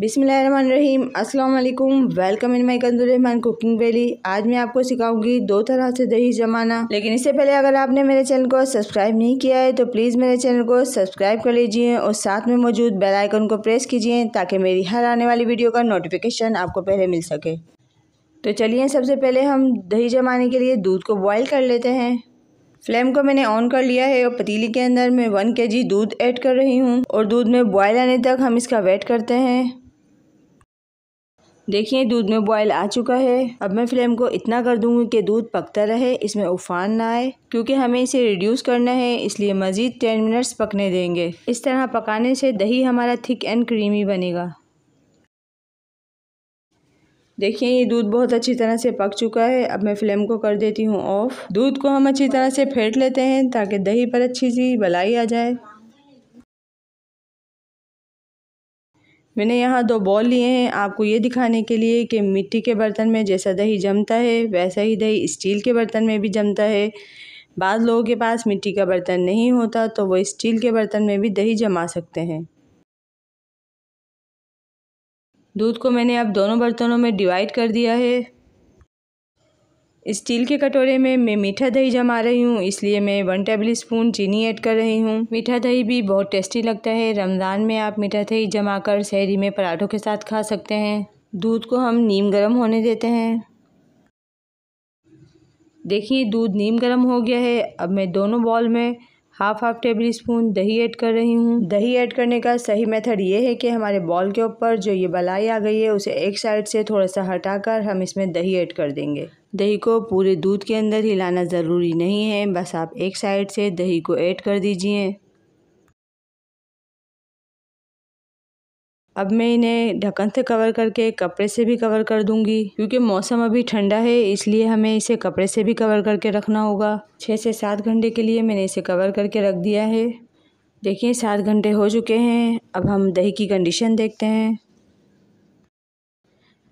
बिसमीम असलम welcome in my Rahman cooking valley आज मैं आपको सिखाऊंगी दो तरह से दही जमाना लेकिन इससे पहले अगर आपने मेरे चैनल को सब्सक्राइब नहीं किया है तो प्लीज़ मेरे चैनल को सब्सक्राइब कर लीजिए और साथ में मौजूद बेल आइकन को प्रेस कीजिए ताकि मेरी हर आने वाली वीडियो का नोटिफिकेशन आपको पहले मिल सके तो चलिए सबसे पहले हम दही जमाने के लिए दूध को बॉयल कर लेते हैं फ्लेम को मैंने ऑन कर लिया है और पतीली के अंदर मैं वन के जी दूध ऐड कर रही हूँ और दूध में बॉयल आने तक हम इसका वेट करते हैं देखिए दूध में बॉयल आ चुका है अब मैं फ्लेम को इतना कर दूंगी कि दूध पकता रहे इसमें उफान ना आए क्योंकि हमें इसे रिड्यूस करना है इसलिए मज़ीद टेन मिनट्स पकने देंगे इस तरह पकाने से दही हमारा थिक एंड क्रीमी बनेगा देखिए ये दूध बहुत अच्छी तरह से पक चुका है अब मैं फ्लेम को कर देती हूँ ऑफ़ दूध को हम अच्छी तरह से फेंट लेते हैं ताकि दही पर अच्छी सी बलाई आ जाए मैंने यहाँ दो बॉल लिए हैं आपको ये दिखाने के लिए कि मिट्टी के बर्तन में जैसा दही जमता है वैसा ही दही स्टील के बर्तन में भी जमता है बाद लोगों के पास मिट्टी का बर्तन नहीं होता तो वो स्टील के बर्तन में भी दही जमा सकते हैं दूध को मैंने अब दोनों बर्तनों में डिवाइड कर दिया है स्टील के कटोरे में मैं मीठा दही जमा रही हूँ इसलिए मैं वन टेबल स्पून चीनी ऐड कर रही हूँ मीठा दही भी बहुत टेस्टी लगता है रमज़ान में आप मीठा दही जमा कर शहरी में पराठों के साथ खा सकते हैं दूध को हम नीम गर्म होने देते हैं देखिए दूध नीम गर्म हो गया है अब मैं दोनों बॉल में हाफ हाफ टेबल स्पून दही ऐड कर रही हूँ दही ऐड करने का सही मेथड ये है कि हमारे बॉल के ऊपर जो ये बलाई आ गई है उसे एक साइड से थोड़ा सा हटाकर हम इसमें दही ऐड कर देंगे दही को पूरे दूध के अंदर हिलाना ज़रूरी नहीं है बस आप एक साइड से दही को ऐड कर दीजिए अब मैं इन्हें ढक्कन से कवर करके कपड़े से भी कवर कर दूंगी क्योंकि मौसम अभी ठंडा है इसलिए हमें इसे कपड़े से भी कवर करके रखना होगा छः से सात घंटे के लिए मैंने इसे कवर करके रख दिया है देखिए सात घंटे हो चुके हैं अब हम दही की कंडीशन देखते हैं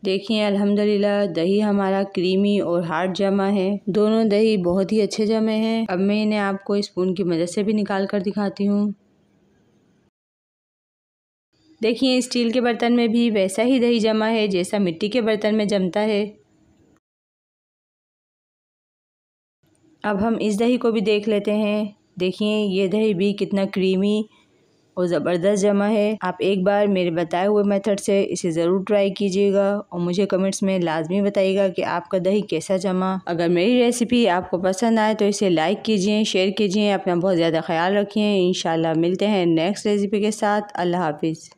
देखिए अल्हम्दुलिल्लाह दही हमारा क्रीमी और हार्ड जमा है दोनों दही बहुत ही अच्छे जमे हैं अब मैं इन्हें आपको स्पून की मदद से भी निकाल कर दिखाती हूँ देखिए स्टील के बर्तन में भी वैसा ही दही जमा है जैसा मिट्टी के बर्तन में जमता है अब हम इस दही को भी देख लेते हैं देखिए ये दही भी कितना क्रीमी और ज़बरदस्त जमा है आप एक बार मेरे बताए हुए मेथड से इसे ज़रूर ट्राई कीजिएगा और मुझे कमेंट्स में लाजमी बताइएगा कि आपका दही कैसा जमा अगर मेरी रेसिपी आपको पसंद आए तो इसे लाइक कीजिए शेयर कीजिए अपना बहुत ज़्यादा ख्याल रखिए इन मिलते हैं नेक्स्ट रेसिपी के साथ अल्लाह हाफिज़